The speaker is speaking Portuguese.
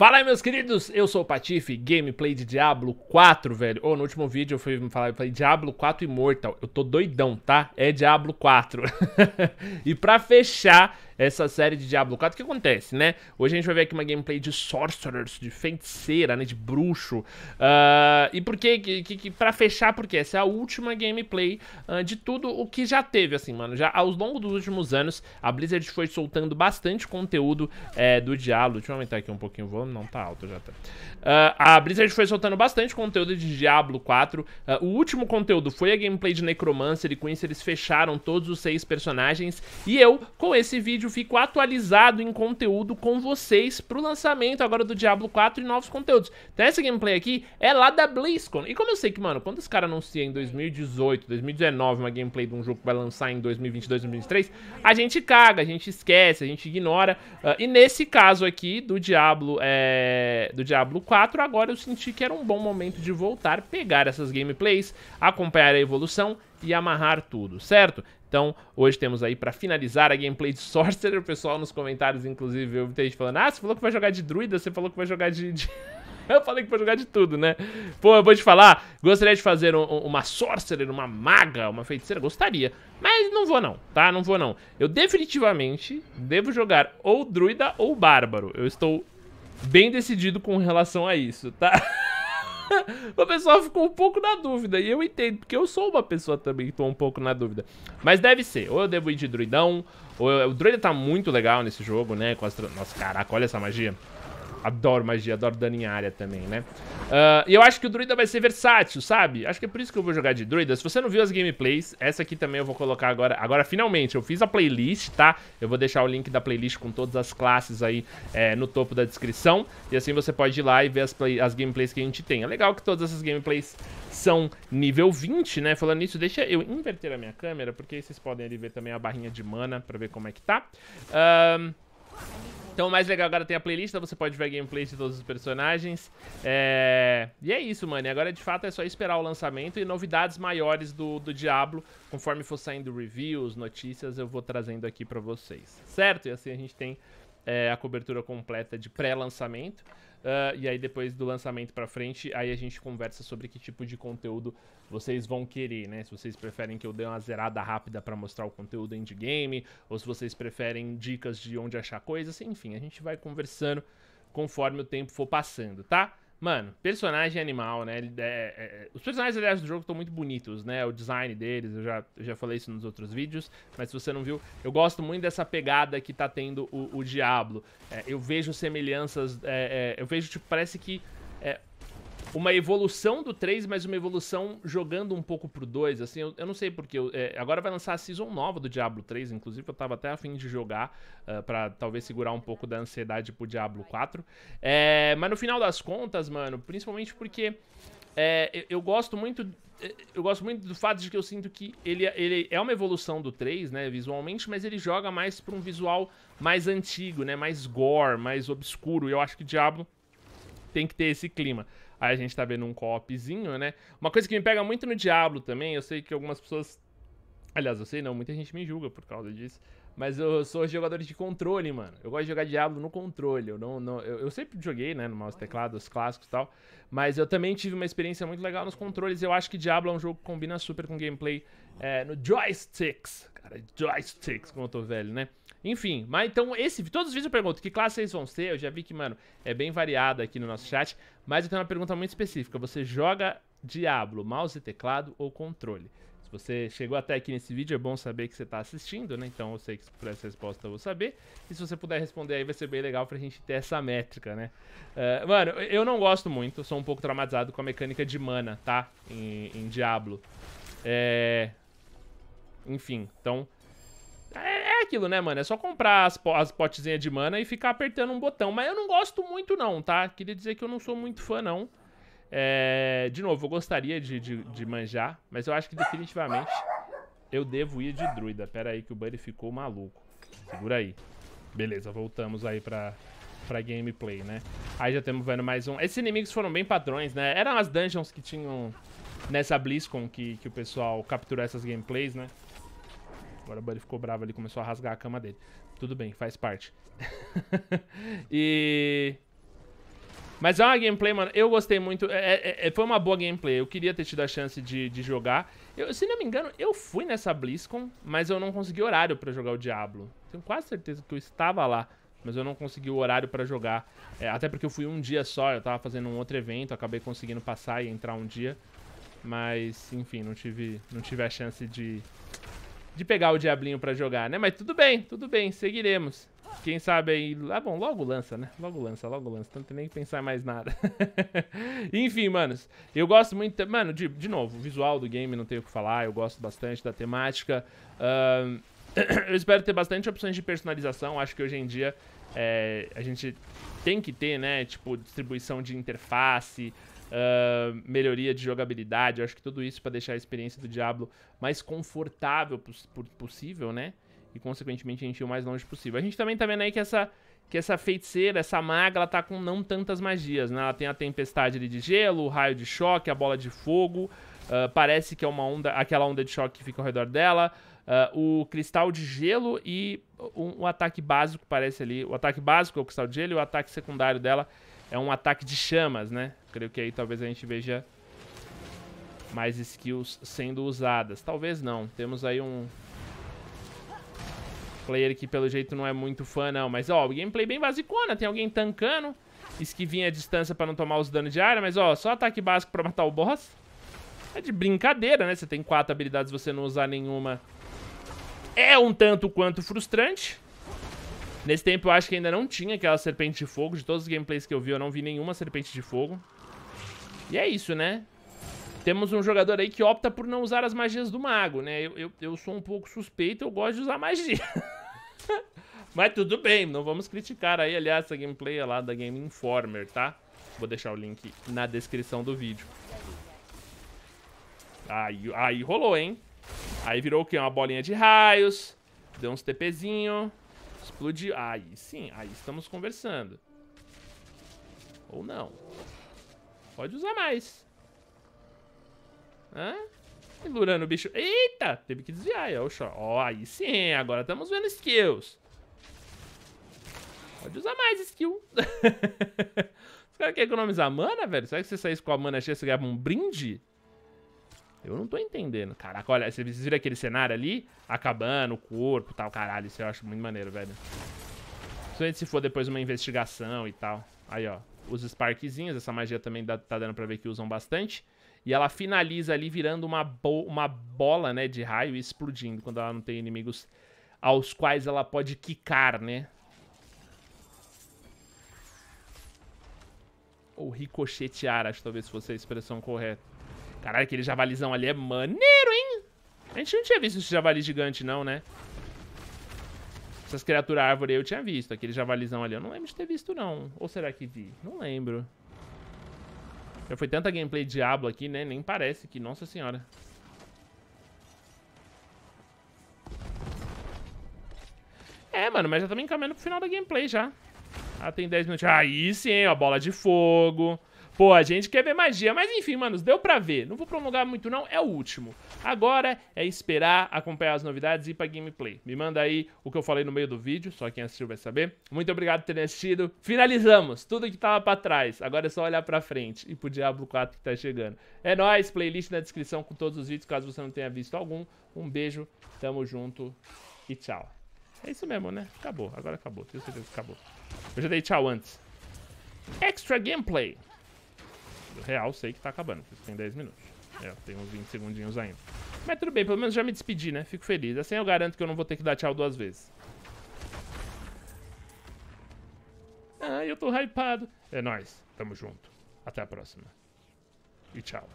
Fala aí, meus queridos, eu sou o Patife, gameplay de Diablo 4, velho. Ô, oh, no último vídeo eu fui falar, eu falei Diablo 4 Immortal. Eu tô doidão, tá? É Diablo 4. e pra fechar, essa série de Diablo 4. O que acontece, né? Hoje a gente vai ver aqui uma gameplay de Sorcerers, de feiticeira, né? De bruxo. Uh, e por que, que, que, pra fechar, porque essa é a última gameplay uh, de tudo o que já teve, assim, mano. Já ao longo dos últimos anos, a Blizzard foi soltando bastante conteúdo é, do Diablo. Deixa eu aumentar aqui um pouquinho o volume, não tá alto já tá. Uh, a Blizzard foi soltando bastante conteúdo de Diablo 4. o último conteúdo foi a gameplay de Necromancer e com isso eles fecharam todos os seis personagens. E eu, com esse vídeo, fico atualizado em conteúdo com vocês pro lançamento agora do Diablo 4 e novos conteúdos. Então essa gameplay aqui é lá da BlizzCon. E como eu sei que, mano, quando os caras anunciam em 2018, 2019 uma gameplay de um jogo que vai lançar em 2022, 2023, a gente caga, a gente esquece, a gente ignora. Uh, e nesse caso aqui do Diablo, é, do Diablo 4, agora eu senti que era um bom momento de voltar, pegar essas gameplays, acompanhar a evolução e amarrar tudo, certo? Então, hoje temos aí para finalizar a gameplay de Sorcerer. O pessoal nos comentários, inclusive, eu vi gente falando: Ah, você falou que vai jogar de druida, você falou que vai jogar de... de... Eu falei que vou jogar de tudo, né? Pô, eu vou te falar, gostaria de fazer um, uma sorcerer, uma maga, uma feiticeira, gostaria. Mas não vou não, tá? Não vou não. Eu definitivamente devo jogar ou druida ou bárbaro. Eu estou bem decidido com relação a isso, tá? o pessoal ficou um pouco na dúvida. E eu entendo, porque eu sou uma pessoa também que tô um pouco na dúvida. Mas deve ser. Ou eu devo ir de druidão. Ou eu... O druida tá muito legal nesse jogo, né? Com as... Nossa, caraca, olha essa magia. Adoro magia, adoro dano em área também, né? Ah, e eu acho que o druida vai ser versátil, sabe? Acho que é por isso que eu vou jogar de druida. Se você não viu as gameplays, essa aqui também eu vou colocar agora. Agora, finalmente, eu fiz a playlist, tá? Eu vou deixar o link da playlist com todas as classes aí é, no topo da descrição. E assim você pode ir lá e ver as, play, as gameplays que a gente tem. É legal que todas essas gameplays são nível 20, né? Falando nisso, deixa eu inverter a minha câmera, porque aí vocês podem ali ver também a barrinha de mana pra ver como é que tá. Ahn... Um... Então o mais legal agora tem a playlist, então você pode ver gameplays de todos os personagens. É... E é isso, mano. E agora de fato é só esperar o lançamento e novidades maiores do, do Diablo. Conforme for saindo reviews, notícias, eu vou trazendo aqui pra vocês. Certo? E assim a gente tem é, a cobertura completa de pré-lançamento. Uh, e aí depois do lançamento para frente, aí a gente conversa sobre que tipo de conteúdo vocês vão querer, né? Se vocês preferem que eu dê uma zerada rápida para mostrar o conteúdo endgame, ou se vocês preferem dicas de onde achar coisas, enfim, a gente vai conversando conforme o tempo for passando, tá? Mano, personagem animal, né? É, é, é, os personagens, aliás, do jogo estão muito bonitos, né? O design deles, eu já, eu já falei isso nos outros vídeos, mas se você não viu, eu gosto muito dessa pegada que tá tendo o, o Diablo. É, eu vejo semelhanças, é, é, eu vejo, tipo, parece que uma evolução do 3, mas uma evolução jogando um pouco pro 2. Assim, eu, eu não sei porque. Eu, é, agora vai lançar a season nova do Diablo 3. Inclusive, eu tava até afim de jogar uh, pra talvez segurar um pouco da ansiedade pro Diablo 4. É, mas no final das contas, mano, principalmente porque. É, eu, eu gosto muito é, eu gosto muito do fato de que eu sinto que ele, ele é uma evolução do 3, né, visualmente, mas ele joga mais pra um visual mais antigo, né, mais gore, mais obscuro. E eu acho que Diablo tem que ter esse clima. Aí a gente tá vendo um copzinho, né? Uma coisa que me pega muito no Diablo também, eu sei que algumas pessoas. Aliás, eu sei não, muita gente me julga por causa disso. Mas eu sou jogador de controle, mano. Eu gosto de jogar Diablo no controle. Eu, não, não eu, eu, sempre joguei, né, no mouse teclado, os clássicos e tal. Mas eu também tive uma experiência muito legal nos controles. Eu acho que Diablo é um jogo que combina super com gameplay é, no joysticks. Cara, joysticks, como eu tô velho, né? Enfim, mas então esse, todos os vídeos eu pergunto que classe vocês vão ser. Eu já vi que, mano, é bem variada aqui no nosso chat. Mas eu tenho uma pergunta muito específica. Você joga Diablo, mouse, teclado ou controle. Se você chegou até aqui nesse vídeo, é bom saber que você está assistindo, né? Então eu sei que por essa resposta eu vou saber. E se você puder responder aí, vai ser bem legal pra gente ter essa métrica, né? Uh, mano, eu não gosto muito, sou um pouco traumatizado com a mecânica de mana, tá? Em, em Diablo. É... Enfim, então... É, é aquilo, né, mano? É só comprar as, po as potezinhas de mana e ficar apertando um botão. Mas eu não gosto muito, não, tá? Queria dizer que eu não sou muito fã, não. É, de novo, eu gostaria de, de, de, manjar, mas eu acho que definitivamente eu devo ir de druida. Pera aí que o Buddy ficou maluco. Segura aí. Beleza, voltamos aí pra, pra gameplay, né? Aí já temos vendo mais um. Esses inimigos foram bem padrões, né? Eram as dungeons que tinham nessa BlizzCon que, que o pessoal capturou essas gameplays, né? Agora o Buddy ficou bravo ali, começou a rasgar a cama dele. Tudo bem, faz parte. e... Mas é uma gameplay, mano, eu gostei muito. É, é, é, foi uma boa gameplay. Eu queria ter tido a chance de, de jogar. Eu, se não me engano, eu fui nessa BlizzCon, mas eu não consegui horário para jogar o Diablo. Tenho quase certeza que eu estava lá, mas eu não consegui o horário para jogar. É, até porque eu fui um dia só, eu tava fazendo um outro evento, acabei conseguindo passar e entrar um dia. Mas, enfim, não tive, não tive a chance de, de pegar o Diablinho para jogar, né? Mas tudo bem, tudo bem, seguiremos. Quem sabe aí. Ah, bom, logo lança, né? Logo lança, logo lança. Então não tem nem que pensar mais nada. Enfim, manos. Eu gosto muito. Mano, de, de novo, o visual do game não tenho o que falar. Eu gosto bastante da temática. Uh, eu espero ter bastante opções de personalização. Acho que hoje em dia é, a gente tem que ter, né? Tipo, distribuição de interface. Uh, melhoria de jogabilidade, eu acho que tudo isso para deixar a experiência do Diablo mais confortável poss possível, né? e, consequentemente, a gente ir o mais longe possível. A gente também tá vendo aí que essa, que essa feiticeira, essa maga, ela tá com não tantas magias, né? Ela tem a tempestade ali de gelo, o raio de choque, a bola de fogo. Uh, parece que é uma onda, aquela onda de choque que fica ao redor dela. Uh, o cristal de gelo e o, o ataque básico parece ali. O ataque básico é o cristal de gelo e o ataque secundário dela é um ataque de chamas, né? Creio que aí talvez a gente veja mais skills sendo usadas. Talvez não. Temos aí um, player que pelo jeito não é muito fã não. Mas ó, o gameplay bem basicona, tem alguém tancando, esquivinha a distância pra não tomar os danos de área, mas ó, só ataque básico pra matar o boss. É de brincadeira, né? Você tem quatro habilidades, você não usar nenhuma é um tanto quanto frustrante. Nesse tempo eu acho que ainda não tinha aquela serpente de fogo. De todos os gameplays que eu vi, eu não vi nenhuma serpente de fogo. E é isso, né? Temos um jogador aí que opta por não usar as magias do mago, né? Eu, eu, eu sou um pouco suspeito, eu gosto de usar magia. Mas tudo bem, não vamos criticar aí, aliás, essa gameplay é lá da Game Informer, tá? Vou deixar o link na descrição do vídeo. Aí, aí rolou, hein? Aí virou o quê? Uma bolinha de raios, deu uns TPzinho, explodiu. Aí sim, aí estamos conversando. Ou não. Pode usar mais. Hã? Segurando o bicho. Eita, teve que desviar. Ó, é ó aí sim, agora estamos vendo skills. Pode usar mais skill. Os caras querem economizar mana, velho? Será que se você saísse com a mana cheia, você ganhava um brinde? Eu não tô entendendo. Caraca, olha, vocês viram aquele cenário ali? Acabando, o corpo e tal, caralho. Isso eu acho muito maneiro, velho. Principalmente se for depois uma investigação e tal. Aí, ó. Os Sparkzinhos, essa magia também dá, tá dando pra ver que usam bastante. E ela finaliza ali virando uma, bo uma bola né, de raio e explodindo quando ela não tem inimigos aos quais ela pode quicar, né? Ou ricochetear, acho que talvez fosse a expressão correta. Caralho, aquele javalizão ali é maneiro, hein? A gente não tinha visto esse javali gigante, não, né? Essas criaturas árvore eu tinha visto. Aquele javalizão ali. Eu não lembro de ter visto, não. Ou será que vi? Não lembro. Já foi tanta gameplay Diablo aqui, né? Nem parece que, nossa senhora. É, mano, mas já estamos encaminhando pro final da gameplay já. Ah, tem 10 minutos. Aí sim, ó, bola de fogo. Pô, a gente quer ver magia. Mas enfim, manos, deu pra ver. Não vou prolongar muito não, é o último. Agora é esperar, acompanhar as novidades e ir pra gameplay. Me manda aí o que eu falei no meio do vídeo, só quem assistiu vai saber. Muito obrigado por terem assistido. Finalizamos tudo que tava pra trás. Agora é só olhar pra frente e pro Diablo 4 que tá chegando. É nóis, playlist na descrição com todos os vídeos, caso você não tenha visto algum. Um beijo, tamo junto e tchau. É isso mesmo, né? Acabou, agora acabou, tenho certeza que acabou. Eu já dei tchau antes. Extra Gameplay real sei que tá acabando, porque tem 10 minutos. É, tem uns 20 segundinhos ainda. Mas tudo bem, pelo menos já me despedi, né? Fico feliz. Assim eu garanto que eu não vou ter que dar tchau duas vezes. Ah, eu tô hypado. É nóis. Tamo junto. Até a próxima. E tchau.